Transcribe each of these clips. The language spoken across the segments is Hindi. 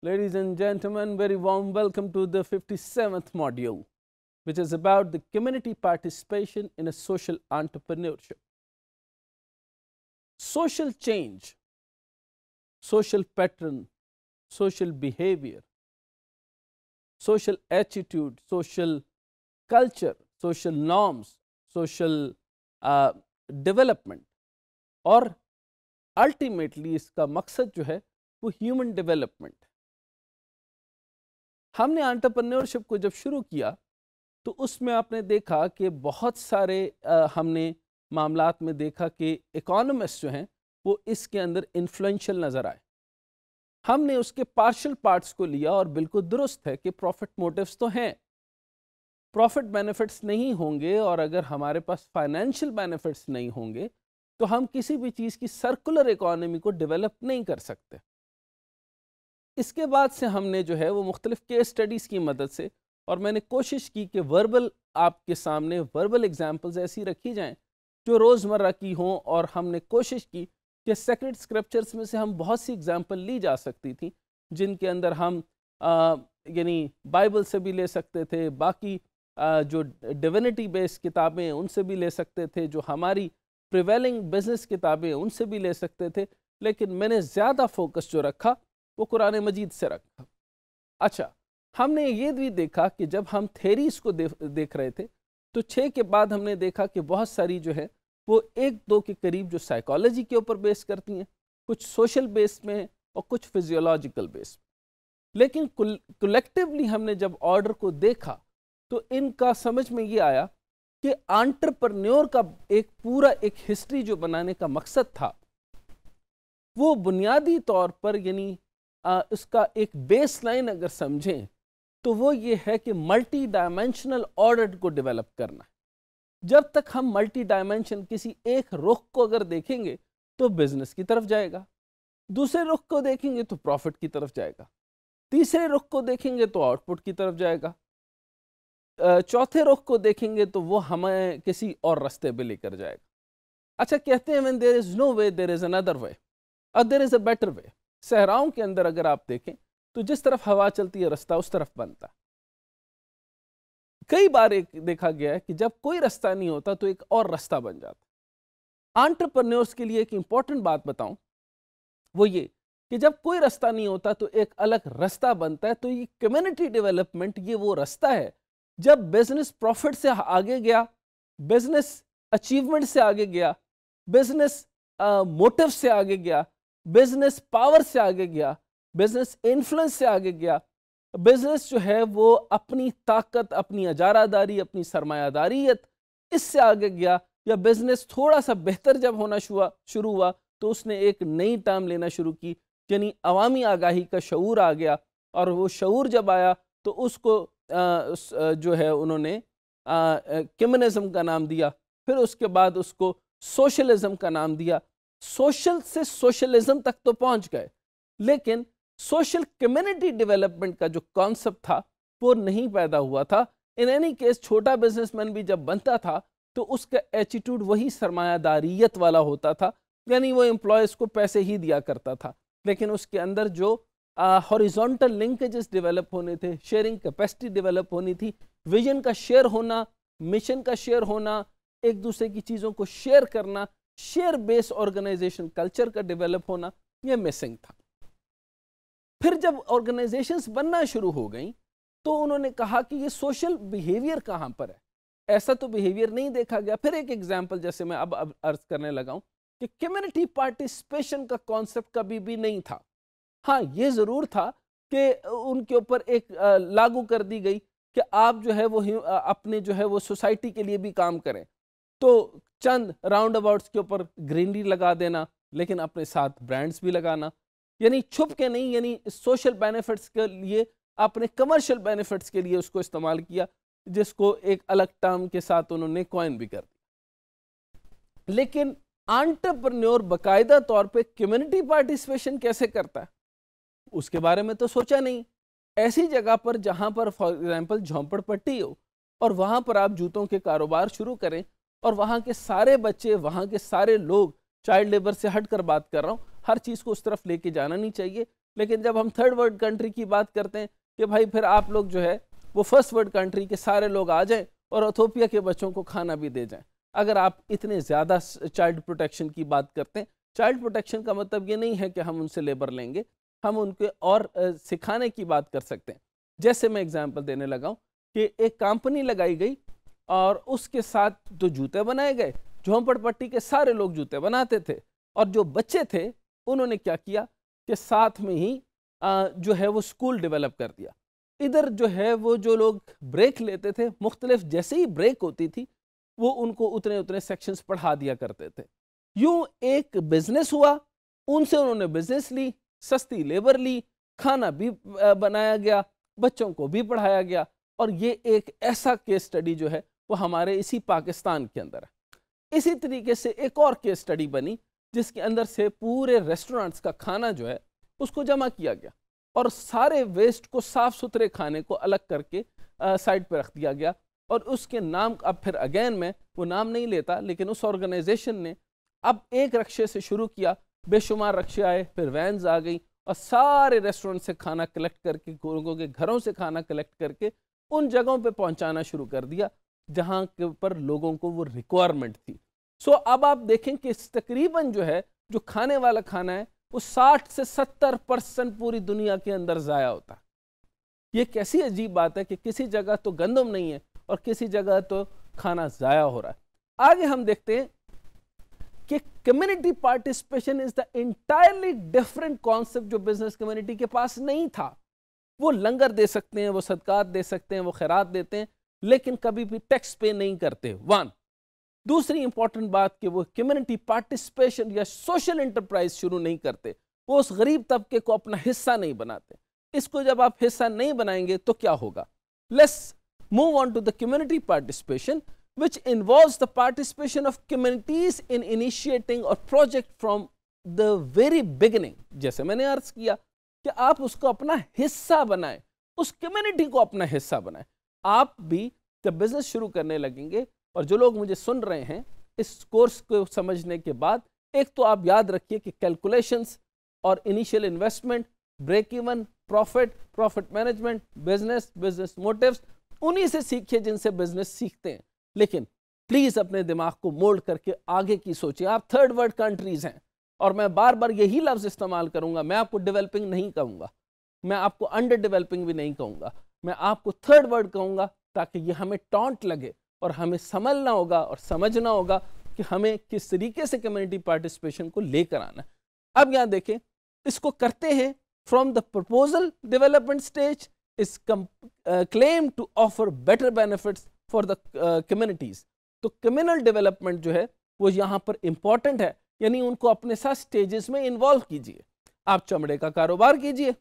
Ladies and gentlemen, very warm welcome to the 57th module, which is about the community participation in a social entrepreneurship. Social change, social pattern, social behavior, social attitude, social culture, social norms, social uh, development or ultimately इसका मकसद जो है human development हमने आंटरप्रन्योरशिप को जब शुरू किया तो उसमें आपने देखा कि बहुत सारे आ, हमने मामला में देखा कि इकोनमिस्ट जो हैं वो इसके अंदर इन्फ्लुएंशियल नज़र आए हमने उसके पार्शल पार्ट्स को लिया और बिल्कुल दुरुस्त है कि प्रॉफिट मोटिव्स तो हैं प्रॉफिट बेनिफिट्स नहीं होंगे और अगर हमारे पास फाइनेंशियल बेनिफिट्स नहीं होंगे तो हम किसी भी चीज़ की सर्कुलर इकोनॉमी को डेवलप नहीं कर सकते इसके बाद से हमने जो है वो मुख्तलिफ़ केस स्टडीज़ की मदद से और मैंने कोशिश की कि वर्बल आपके सामने वर्बल एग्ज़ाम्पल्स ऐसी रखी जाएँ जो रोज़मर्रा की हों और हमने कोशिश की कि सेक्रेट स्क्रप्चर्स में से हम बहुत सी एग्ज़ाम्पल ली जा सकती थी जिनके अंदर हम यानी बाइबल से भी ले सकते थे बाकी आ, जो डिविनिटी बेस्ड किताबें उनसे भी ले सकते थे जो हमारी प्रिवेलिंग बिजनेस किताबें उनसे भी ले सकते थे लेकिन मैंने ज़्यादा फोकस जो रखा वो कुरान मजीद से रखा अच्छा हमने ये भी देखा कि जब हम थेरीज को दे, देख रहे थे तो छः के बाद हमने देखा कि बहुत सारी जो है वो एक दो के करीब जो साइकोलॉजी के ऊपर बेस करती हैं कुछ सोशल बेस में और कुछ फिजियोलॉजिकल बेस में लेकिन कलेक्टिवली हमने जब ऑर्डर को देखा तो इनका समझ में ये आया कि आंट्रप्रन्योर का एक पूरा एक हिस्ट्री जो बनाने का मकसद था वो बुनियादी तौर पर यानी आ, उसका एक बेस लाइन अगर समझें तो वो ये है कि मल्टी डायमेंशनल ऑर्डर को डेवलप करना जब तक हम मल्टी डायमेंशन किसी एक रुख को अगर देखेंगे तो बिजनेस की तरफ जाएगा दूसरे रुख को देखेंगे तो प्रॉफिट की तरफ जाएगा तीसरे रुख को देखेंगे तो आउटपुट की तरफ जाएगा चौथे रुख को देखेंगे तो वो हमें किसी और रास्ते पे लेकर जाएगा अच्छा कहते हैं when there is no way there is another way और there is a better way सहराओं के अंदर अगर आप देखें तो जिस तरफ हवा चलती है रास्ता उस तरफ बनता कई बार एक देखा गया है कि जब कोई रास्ता नहीं होता तो एक और रास्ता बन जाता आंट्रप्रन्योर्स के लिए एक इंपॉर्टेंट बात बताऊं वो ये कि जब कोई रास्ता नहीं होता तो एक अलग रास्ता बनता है तो ये कम्युनिटी डेवलपमेंट ये वो रास्ता है जब बिजनेस प्रॉफिट से आगे गया बिजनेस अचीवमेंट से आगे गया बिजनेस मोटिव से आगे गया बिजनेस पावर से आगे गया बिजनेस इन्फ्लुएंस से आगे गया बिजनेस जो है वो अपनी ताकत अपनी अजारादारी अपनी सरमायादारीत इससे आगे गया या बिजनेस थोड़ा सा बेहतर जब होना शुरू हुआ तो उसने एक नई टर्म लेना शुरू की यानी अवामी आगाही का शूर आ गया और वो शूर जब आया तो उसको आ, जो है उन्होंने कम्युनिज़म का नाम दिया फिर उसके बाद उसको सोशलिज़म का नाम दिया सोशल से सोशलिज्म तक तो पहुंच गए लेकिन सोशल कम्युनिटी डेवलपमेंट का जो कॉन्सेप्ट था वो नहीं पैदा हुआ था इन एनी केस छोटा बिजनेसमैन भी जब बनता था तो उसका एटीट्यूड वही सरमायादारीत वाला होता था यानी वो एम्प्लॉयज़ को पैसे ही दिया करता था लेकिन उसके अंदर जो हॉरिजॉन्टल लिंकेजेस डेवलप होने थे शेयरिंग कैपेसिटी डेवलप होनी थी विजन का शेयर होना मिशन का शेयर होना एक दूसरे की चीज़ों को शेयर करना शेयर बेस्ड ऑर्गेनाइजेशन कल्चर का डेवलप होना ये मिसिंग था फिर जब ऑर्गेनाइजेशंस बनना शुरू हो गई तो उन्होंने कहा कि ये सोशल बिहेवियर कहाँ पर है ऐसा तो बिहेवियर नहीं देखा गया फिर एक एग्जाम्पल जैसे मैं अब अब अर्ज करने लगा हूँ कि कम्युनिटी पार्टिसिपेशन का कॉन्सेप्ट कभी भी नहीं था हाँ ये ज़रूर था कि उनके ऊपर एक लागू कर दी गई कि आप जो है वो अपने जो है वो सोसाइटी के लिए भी काम करें तो चंद राउंड अबाउट्स के ऊपर ग्रीनरी लगा देना लेकिन अपने साथ ब्रांड्स भी लगाना यानी छुप के नहीं यानी सोशल बेनिफिट्स के लिए अपने कमर्शियल बेनिफिट्स के लिए उसको इस्तेमाल किया जिसको एक अलग टर्म के साथ उन्होंने कॉइन भी कर दिया लेकिन आंट्रप्रन्योर बाकायदा तौर पे कम्युनिटी पार्टिसिपेशन कैसे करता है उसके बारे में तो सोचा नहीं ऐसी जगह पर जहाँ पर फॉर एग्जाम्पल झोंपड़ पट्टी हो और वहाँ पर आप जूतों के कारोबार शुरू करें और वहाँ के सारे बच्चे वहाँ के सारे लोग चाइल्ड लेबर से हट कर बात कर रहा हूँ हर चीज़ को उस तरफ लेके जाना नहीं चाहिए लेकिन जब हम थर्ड वर्ल्ड कंट्री की बात करते हैं कि भाई फिर आप लोग जो है वो फर्स्ट वर्ल्ड कंट्री के सारे लोग आ जाएँ और अथोपिया के बच्चों को खाना भी दे जाएँ अगर आप इतने ज़्यादा चाइल्ड प्रोटेक्शन की बात करते हैं चाइल्ड प्रोटेक्शन का मतलब ये नहीं है कि हम उनसे लेबर लेंगे हम उनके और सिखाने की बात कर सकते हैं जैसे मैं एग्जाम्पल देने लगा हूँ कि एक कंपनी लगाई गई और उसके साथ जो जूते बनाए गए झोंपड़ पट्टी के सारे लोग जूते बनाते थे और जो बच्चे थे उन्होंने क्या किया कि साथ में ही आ, जो है वो स्कूल डेवलप कर दिया इधर जो है वो जो लोग ब्रेक लेते थे मुख्तलिफ जैसे ही ब्रेक होती थी वो उनको उतने उतने सेक्शंस पढ़ा दिया करते थे यूँ एक बिज़नेस हुआ उनसे उन्होंने बिज़नेस ली सस्ती लेबर ली खाना भी बनाया गया बच्चों को भी पढ़ाया गया और ये एक ऐसा केस स्टडी जो है वो हमारे इसी पाकिस्तान के अंदर है इसी तरीके से एक और केस स्टडी बनी जिसके अंदर से पूरे रेस्टोरेंट्स का खाना जो है उसको जमा किया गया और सारे वेस्ट को साफ़ सुथरे खाने को अलग करके साइड पर रख दिया गया और उसके नाम अब फिर अगेन में वो नाम नहीं लेता लेकिन उस ऑर्गेनाइजेशन ने अब एक रक्शे से शुरू किया बेशुमार रक्शे आए फिर वैन्स आ गई और सारे रेस्टोरेंट से खाना कलेक्ट करके लोगों के घरों से खाना कलेक्ट करके उन जगहों पे पहुंचाना शुरू कर दिया जहाँ ऊपर लोगों को वो रिक्वायरमेंट थी सो so, अब आप देखें कि तकरीबन जो है जो खाने वाला खाना है वो 60 से 70 परसेंट पूरी दुनिया के अंदर ज़ाया होता है ये कैसी अजीब बात है कि किसी जगह तो गंदम नहीं है और किसी जगह तो खाना ज़ाया हो रहा है आगे हम देखते हैं कि community participation is the entirely different concept जो बिजनेस कम्युनिटी के पास नहीं था वो लंगर दे सकते हैं वो सदकात दे सकते हैं वो खैरात देते हैं लेकिन कभी भी टैक्स पे नहीं करते वन दूसरी इंपॉर्टेंट बात कि वो कम्युनिटी पार्टिसिपेशन या सोशल इंटरप्राइज शुरू नहीं करते वो उस गरीब तबके को अपना हिस्सा नहीं बनाते इसको जब आप हिस्सा नहीं बनाएंगे तो क्या होगा let's move on to the community participation which involve the participation of communities in initiating और project from the very beginning जैसे मैंने अर्ज किया कि आप उसको अपना हिस्सा बनाएं उस कम्युनिटी को अपना हिस्सा बनाएं आप भी जब बिज़नेस शुरू करने लगेंगे और जो लोग मुझे सुन रहे हैं इस कोर्स को समझने के बाद एक तो आप याद रखिए कि कैलकुलेशंस और initial investment break even profit profit management business business motives उन्हीं से सीखिए जिनसे बिजनेस सीखते हैं लेकिन प्लीज़ अपने दिमाग को मोल्ड करके आगे की सोचिए आप थर्ड वर्ल्ड कंट्रीज़ हैं और मैं बार बार यही लफ्ज़ इस्तेमाल करूंगा मैं आपको डेवलपिंग नहीं कहूंगा मैं आपको अंडर डेवलपिंग भी नहीं कहूंगा मैं आपको थर्ड वर्ड कहूँगा ताकि ये हमें टॉन्ट लगे और हमें समझना होगा और समझना होगा कि हमें किस तरीके से कम्युनिटी पार्टिसिपेशन को लेकर आना अब यहाँ देखें इसको करते हैं from the proposal development stage इस claim to offer better benefits for the communities तो कम्युनल डेवलपमेंट जो है वो यहाँ पर इम्पॉर्टेंट है यानी उनको अपने साथ स्टेजेस में इन्वॉल्व कीजिए आप चमड़े का कारोबार कीजिए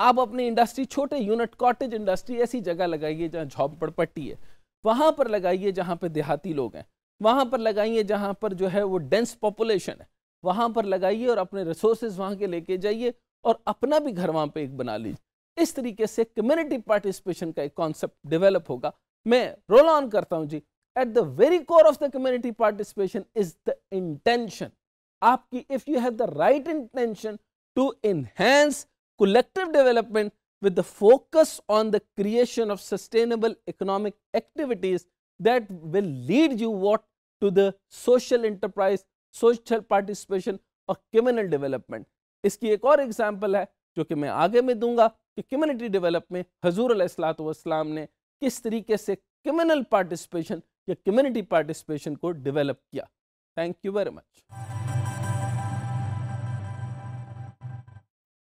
आप अपनी इंडस्ट्री छोटे यूनिट कॉटेज इंडस्ट्री ऐसी जगह लगाइए जहाँ झोंपड़ पट्टी है वहाँ पर लगाइए जहाँ पर देहाती लोग हैं वहाँ पर लगाइए जहाँ पर जो है वो डेंस पॉपुलेशन है वहाँ पर लगाइए और अपने रिसोर्सेज वहाँ के लेके जाइए और अपना भी घर वहाँ पे एक बना लीजिए इस तरीके से कम्युनिटी पार्टिसिपेशन का एक कॉन्सेप्ट डेवलप होगा मैं रोल ऑन करता हूँ जी at the very core of the community participation is the intention आपकी if you have the right intention to enhance collective development with the focus on the creation of sustainable economic activities that will lead you what to the social enterprise, social participation or communal development. iski ek aur example hai jo ki main aage mein dunga ki community development hazur ul में wa salam ne kis tarike se communal participation ya community participation ko develop kiya Thank you very much.